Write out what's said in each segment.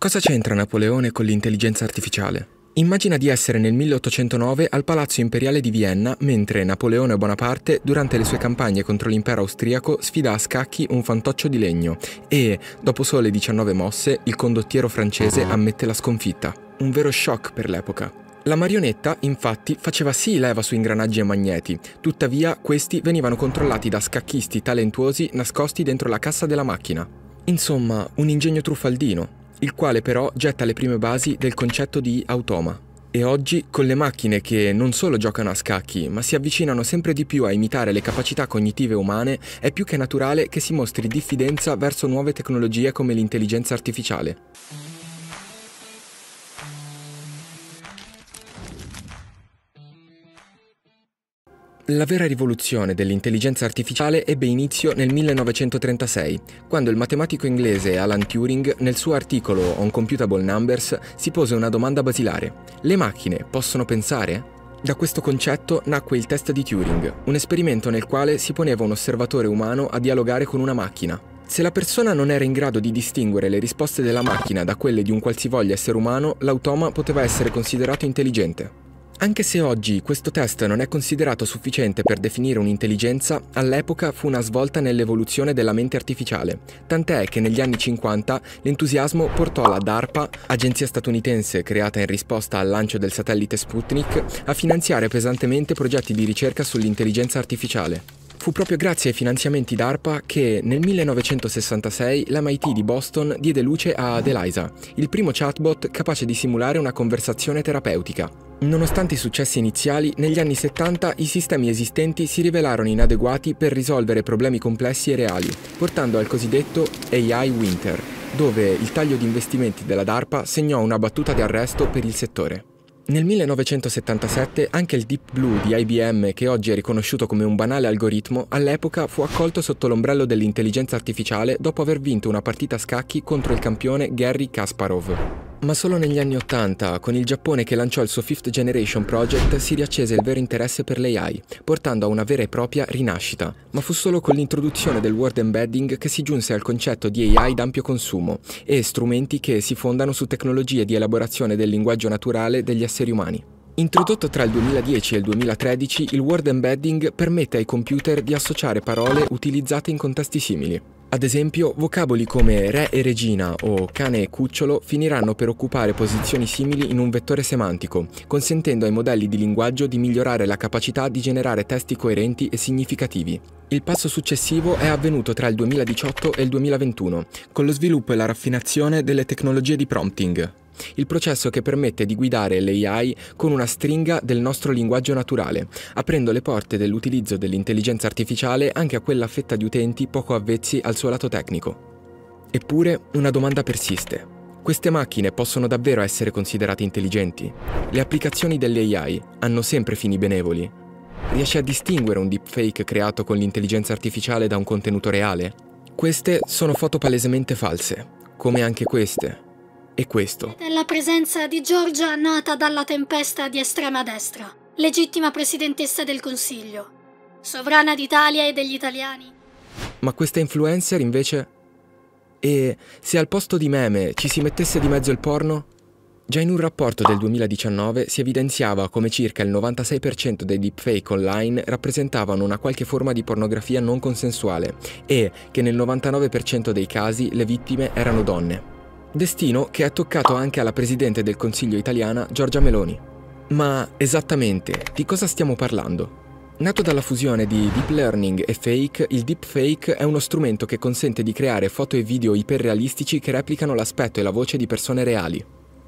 Cosa c'entra Napoleone con l'intelligenza artificiale? Immagina di essere nel 1809 al Palazzo Imperiale di Vienna, mentre Napoleone Bonaparte, durante le sue campagne contro l'impero austriaco, sfida a scacchi un fantoccio di legno e, dopo sole 19 mosse, il condottiero francese ammette la sconfitta. Un vero shock per l'epoca. La marionetta, infatti, faceva sì leva su ingranaggi e magneti, tuttavia questi venivano controllati da scacchisti talentuosi nascosti dentro la cassa della macchina. Insomma, un ingegno truffaldino, il quale però getta le prime basi del concetto di automa. E oggi, con le macchine che non solo giocano a scacchi, ma si avvicinano sempre di più a imitare le capacità cognitive umane, è più che naturale che si mostri diffidenza verso nuove tecnologie come l'intelligenza artificiale. La vera rivoluzione dell'intelligenza artificiale ebbe inizio nel 1936, quando il matematico inglese Alan Turing nel suo articolo On Computable Numbers si pose una domanda basilare. Le macchine possono pensare? Da questo concetto nacque il test di Turing, un esperimento nel quale si poneva un osservatore umano a dialogare con una macchina. Se la persona non era in grado di distinguere le risposte della macchina da quelle di un qualsivoglia essere umano, l'automa poteva essere considerato intelligente. Anche se oggi questo test non è considerato sufficiente per definire un'intelligenza, all'epoca fu una svolta nell'evoluzione della mente artificiale, tant'è che negli anni 50 l'entusiasmo portò la DARPA, agenzia statunitense creata in risposta al lancio del satellite Sputnik, a finanziare pesantemente progetti di ricerca sull'intelligenza artificiale. Fu proprio grazie ai finanziamenti DARPA che nel 1966 l'MIT di Boston diede luce a Adeliza, il primo chatbot capace di simulare una conversazione terapeutica. Nonostante i successi iniziali, negli anni 70 i sistemi esistenti si rivelarono inadeguati per risolvere problemi complessi e reali, portando al cosiddetto AI Winter, dove il taglio di investimenti della DARPA segnò una battuta di arresto per il settore. Nel 1977 anche il Deep Blue di IBM, che oggi è riconosciuto come un banale algoritmo, all'epoca fu accolto sotto l'ombrello dell'intelligenza artificiale dopo aver vinto una partita a scacchi contro il campione Gary Kasparov. Ma solo negli anni Ottanta, con il Giappone che lanciò il suo Fifth Generation Project, si riaccese il vero interesse per l'AI, portando a una vera e propria rinascita. Ma fu solo con l'introduzione del word embedding che si giunse al concetto di AI d'ampio consumo e strumenti che si fondano su tecnologie di elaborazione del linguaggio naturale degli esseri umani. Introdotto tra il 2010 e il 2013, il word embedding permette ai computer di associare parole utilizzate in contesti simili. Ad esempio, vocaboli come re e regina o cane e cucciolo finiranno per occupare posizioni simili in un vettore semantico, consentendo ai modelli di linguaggio di migliorare la capacità di generare testi coerenti e significativi. Il passo successivo è avvenuto tra il 2018 e il 2021, con lo sviluppo e la raffinazione delle tecnologie di prompting, il processo che permette di guidare l'AI con una stringa del nostro linguaggio naturale, aprendo le porte dell'utilizzo dell'intelligenza artificiale anche a quella fetta di utenti poco avvezzi al suo lato tecnico. Eppure una domanda persiste. Queste macchine possono davvero essere considerate intelligenti? Le applicazioni dell'AI hanno sempre fini benevoli. Riesce a distinguere un deepfake creato con l'intelligenza artificiale da un contenuto reale? Queste sono foto palesemente false, come anche queste, è questo. È la presenza di Giorgia nata dalla tempesta di estrema destra, legittima presidentessa del Consiglio, sovrana d'Italia e degli italiani. Ma questa influencer invece... E se al posto di meme ci si mettesse di mezzo il porno? Già in un rapporto del 2019 si evidenziava come circa il 96% dei deepfake online rappresentavano una qualche forma di pornografia non consensuale e che nel 99% dei casi le vittime erano donne. Destino che è toccato anche alla Presidente del Consiglio italiana Giorgia Meloni. Ma esattamente di cosa stiamo parlando? Nato dalla fusione di deep learning e fake, il deepfake è uno strumento che consente di creare foto e video iperrealistici che replicano l'aspetto e la voce di persone reali.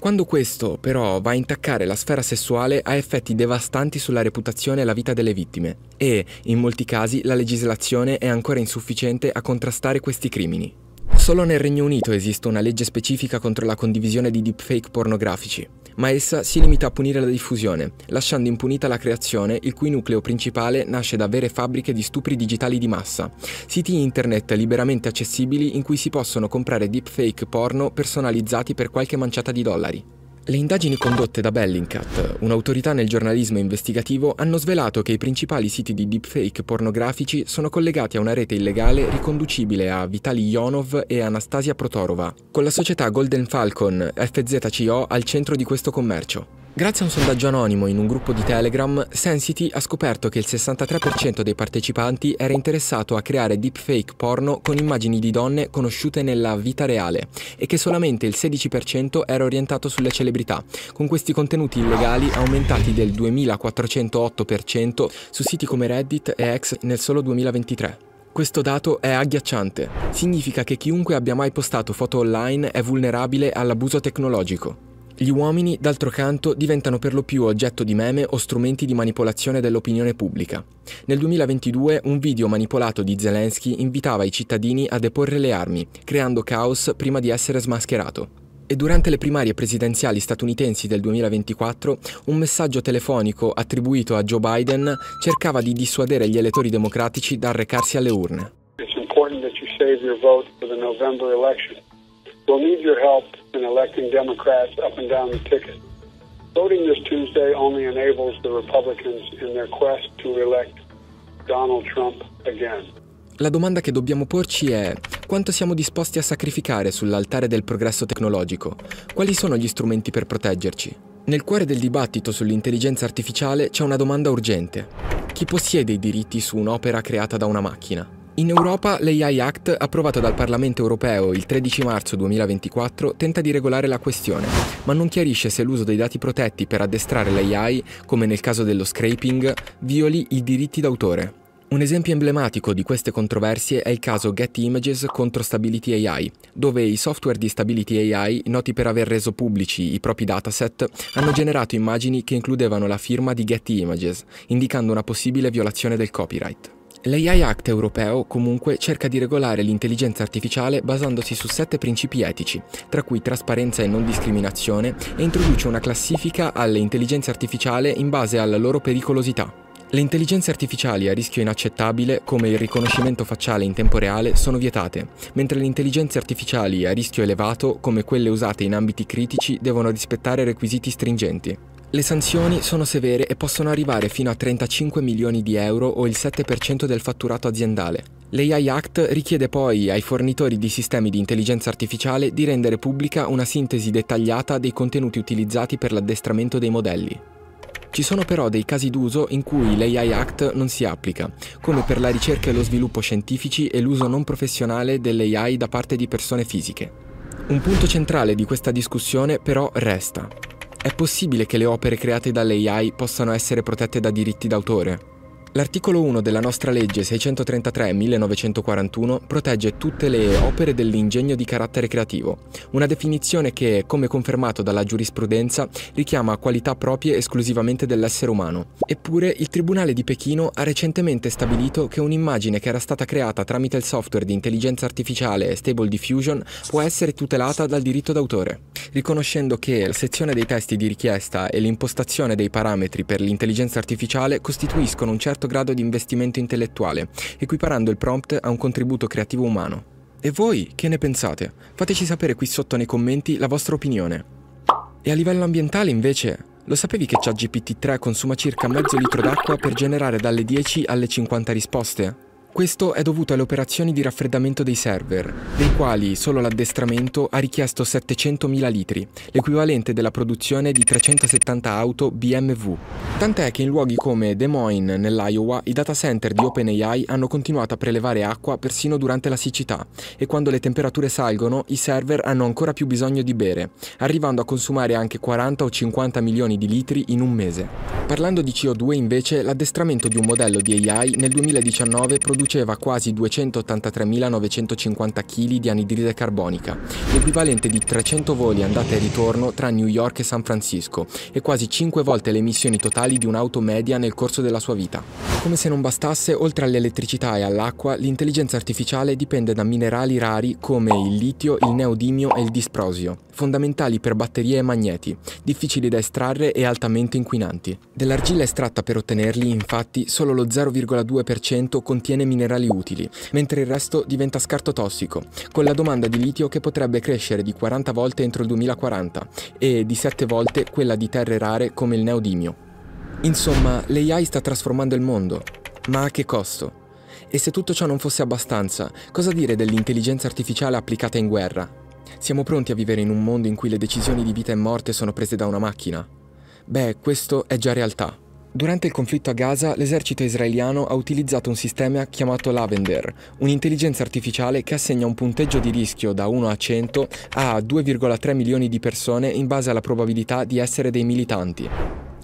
Quando questo però va a intaccare la sfera sessuale ha effetti devastanti sulla reputazione e la vita delle vittime e, in molti casi, la legislazione è ancora insufficiente a contrastare questi crimini. Solo nel Regno Unito esiste una legge specifica contro la condivisione di deepfake pornografici, ma essa si limita a punire la diffusione, lasciando impunita la creazione, il cui nucleo principale nasce da vere fabbriche di stupri digitali di massa, siti internet liberamente accessibili in cui si possono comprare deepfake porno personalizzati per qualche manciata di dollari. Le indagini condotte da Bellingcat, un'autorità nel giornalismo investigativo, hanno svelato che i principali siti di deepfake pornografici sono collegati a una rete illegale riconducibile a Vitali Ionov e Anastasia Protorova, con la società Golden Falcon FZCO al centro di questo commercio. Grazie a un sondaggio anonimo in un gruppo di Telegram, Sensity ha scoperto che il 63% dei partecipanti era interessato a creare deepfake porno con immagini di donne conosciute nella vita reale e che solamente il 16% era orientato sulle celebrità, con questi contenuti illegali aumentati del 2408% su siti come Reddit e X nel solo 2023. Questo dato è agghiacciante. Significa che chiunque abbia mai postato foto online è vulnerabile all'abuso tecnologico. Gli uomini, d'altro canto, diventano per lo più oggetto di meme o strumenti di manipolazione dell'opinione pubblica. Nel 2022 un video manipolato di Zelensky invitava i cittadini a deporre le armi, creando caos prima di essere smascherato. E durante le primarie presidenziali statunitensi del 2024, un messaggio telefonico attribuito a Joe Biden cercava di dissuadere gli elettori democratici dal recarsi alle urne. It's important that you save your vote for the November election. We'll need your help in electing Democrats up and down the ticket. Voting this Tuesday only enables the Republicans in their quest to elect Donald Trump again. La domanda che dobbiamo porci è quanto siamo disposti a sacrificare sull'altare del progresso tecnologico? Quali sono gli strumenti per proteggerci? Nel cuore del dibattito sull'intelligenza artificiale c'è una domanda urgente. Chi possiede i diritti su un'opera creata da una macchina? In Europa l'AI Act, approvato dal Parlamento europeo il 13 marzo 2024, tenta di regolare la questione, ma non chiarisce se l'uso dei dati protetti per addestrare l'AI, come nel caso dello scraping, violi i diritti d'autore. Un esempio emblematico di queste controversie è il caso Getty Images contro Stability AI, dove i software di Stability AI, noti per aver reso pubblici i propri dataset, hanno generato immagini che includevano la firma di Getty Images, indicando una possibile violazione del copyright. L'AI Act europeo comunque cerca di regolare l'intelligenza artificiale basandosi su sette principi etici, tra cui trasparenza e non discriminazione, e introduce una classifica alle intelligenze artificiali in base alla loro pericolosità. Le intelligenze artificiali a rischio inaccettabile, come il riconoscimento facciale in tempo reale, sono vietate, mentre le intelligenze artificiali a rischio elevato, come quelle usate in ambiti critici, devono rispettare requisiti stringenti. Le sanzioni sono severe e possono arrivare fino a 35 milioni di euro o il 7% del fatturato aziendale. L'AI Act richiede poi ai fornitori di sistemi di intelligenza artificiale di rendere pubblica una sintesi dettagliata dei contenuti utilizzati per l'addestramento dei modelli. Ci sono però dei casi d'uso in cui l'AI Act non si applica, come per la ricerca e lo sviluppo scientifici e l'uso non professionale dell'AI da parte di persone fisiche. Un punto centrale di questa discussione però resta. È possibile che le opere create dalle AI possano essere protette da diritti d'autore? L'articolo 1 della nostra legge 633-1941 protegge tutte le opere dell'ingegno di carattere creativo, una definizione che, come confermato dalla giurisprudenza, richiama qualità proprie esclusivamente dell'essere umano. Eppure, il Tribunale di Pechino ha recentemente stabilito che un'immagine che era stata creata tramite il software di intelligenza artificiale Stable Diffusion può essere tutelata dal diritto d'autore, riconoscendo che la sezione dei testi di richiesta e l'impostazione dei parametri per l'intelligenza artificiale costituiscono un certo alto grado di investimento intellettuale, equiparando il prompt a un contributo creativo umano. E voi che ne pensate? Fateci sapere qui sotto nei commenti la vostra opinione. E a livello ambientale invece, lo sapevi che ChatGPT 3 consuma circa mezzo litro d'acqua per generare dalle 10 alle 50 risposte? Questo è dovuto alle operazioni di raffreddamento dei server, dei quali solo l'addestramento ha richiesto 700.000 litri, l'equivalente della produzione di 370 auto BMW. Tant'è che in luoghi come Des Moines, nell'Iowa, i data center di OpenAI hanno continuato a prelevare acqua persino durante la siccità e quando le temperature salgono i server hanno ancora più bisogno di bere, arrivando a consumare anche 40 o 50 milioni di litri in un mese. Parlando di CO2 invece, l'addestramento di un modello di AI nel 2019 produce produceva quasi 283.950 kg di anidride carbonica, l'equivalente di 300 voli andata e ritorno tra New York e San Francisco e quasi 5 volte le emissioni totali di un'auto media nel corso della sua vita. Come se non bastasse, oltre all'elettricità e all'acqua, l'intelligenza artificiale dipende da minerali rari come il litio, il neodimio e il disprosio, fondamentali per batterie e magneti, difficili da estrarre e altamente inquinanti. Dell'argilla estratta per ottenerli, infatti, solo lo 0,2% contiene minerali minerali utili, mentre il resto diventa scarto tossico, con la domanda di litio che potrebbe crescere di 40 volte entro il 2040 e di 7 volte quella di terre rare come il neodimio. Insomma, l'AI sta trasformando il mondo, ma a che costo? E se tutto ciò non fosse abbastanza, cosa dire dell'intelligenza artificiale applicata in guerra? Siamo pronti a vivere in un mondo in cui le decisioni di vita e morte sono prese da una macchina? Beh, questo è già realtà. Durante il conflitto a Gaza, l'esercito israeliano ha utilizzato un sistema chiamato Lavender, un'intelligenza artificiale che assegna un punteggio di rischio da 1 a 100 a 2,3 milioni di persone in base alla probabilità di essere dei militanti.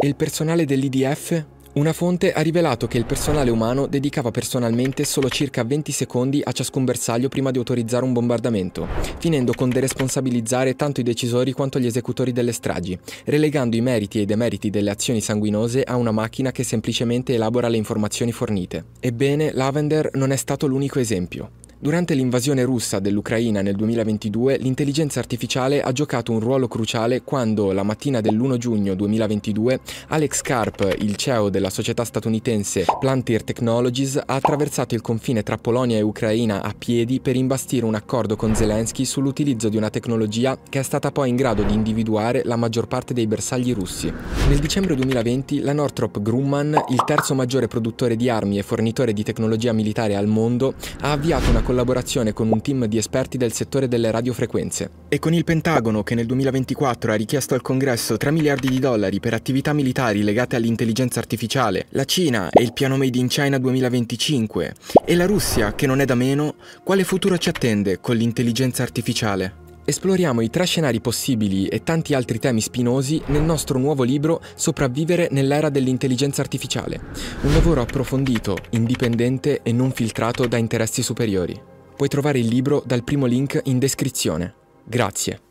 E il personale dell'IDF una fonte ha rivelato che il personale umano dedicava personalmente solo circa 20 secondi a ciascun bersaglio prima di autorizzare un bombardamento, finendo con deresponsabilizzare tanto i decisori quanto gli esecutori delle stragi, relegando i meriti e i demeriti delle azioni sanguinose a una macchina che semplicemente elabora le informazioni fornite. Ebbene, Lavender non è stato l'unico esempio. Durante l'invasione russa dell'Ucraina nel 2022, l'intelligenza artificiale ha giocato un ruolo cruciale quando, la mattina dell'1 giugno 2022, Alex Karp, il CEO della società statunitense Plantir Technologies, ha attraversato il confine tra Polonia e Ucraina a piedi per imbastire un accordo con Zelensky sull'utilizzo di una tecnologia che è stata poi in grado di individuare la maggior parte dei bersagli russi. Nel dicembre 2020, la Northrop Grumman, il terzo maggiore produttore di armi e fornitore di tecnologia militare al mondo, ha avviato una collaborazione con un team di esperti del settore delle radiofrequenze. E con il Pentagono che nel 2024 ha richiesto al Congresso 3 miliardi di dollari per attività militari legate all'intelligenza artificiale, la Cina e il piano Made in China 2025 e la Russia che non è da meno, quale futuro ci attende con l'intelligenza artificiale? Esploriamo i tre scenari possibili e tanti altri temi spinosi nel nostro nuovo libro Sopravvivere nell'era dell'intelligenza artificiale, un lavoro approfondito, indipendente e non filtrato da interessi superiori. Puoi trovare il libro dal primo link in descrizione. Grazie.